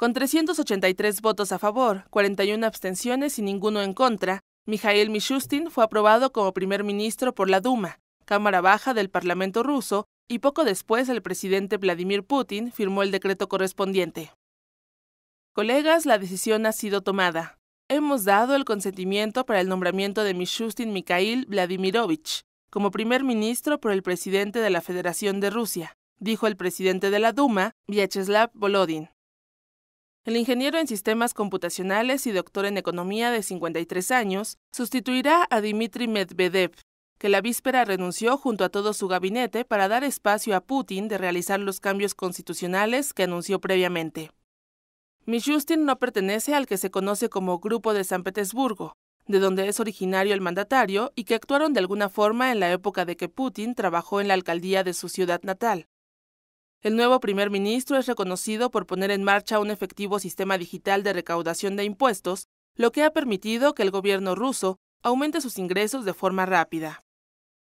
Con 383 votos a favor, 41 abstenciones y ninguno en contra, Mikhail Mishustin fue aprobado como primer ministro por la Duma, Cámara Baja del Parlamento ruso, y poco después el presidente Vladimir Putin firmó el decreto correspondiente. Colegas, la decisión ha sido tomada. Hemos dado el consentimiento para el nombramiento de Mishustin Mikhail Vladimirovich como primer ministro por el presidente de la Federación de Rusia, dijo el presidente de la Duma, Vyacheslav Volodin. El ingeniero en sistemas computacionales y doctor en economía de 53 años sustituirá a Dmitry Medvedev, que la víspera renunció junto a todo su gabinete para dar espacio a Putin de realizar los cambios constitucionales que anunció previamente. Mishustin no pertenece al que se conoce como Grupo de San Petersburgo, de donde es originario el mandatario y que actuaron de alguna forma en la época de que Putin trabajó en la alcaldía de su ciudad natal, el nuevo primer ministro es reconocido por poner en marcha un efectivo sistema digital de recaudación de impuestos, lo que ha permitido que el gobierno ruso aumente sus ingresos de forma rápida.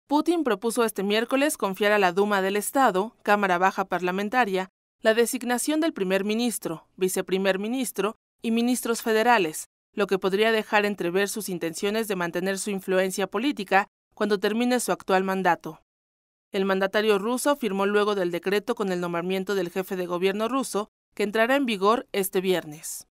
Putin propuso este miércoles confiar a la Duma del Estado, Cámara Baja Parlamentaria, la designación del primer ministro, viceprimer ministro y ministros federales, lo que podría dejar entrever sus intenciones de mantener su influencia política cuando termine su actual mandato. El mandatario ruso firmó luego del decreto con el nombramiento del jefe de gobierno ruso, que entrará en vigor este viernes.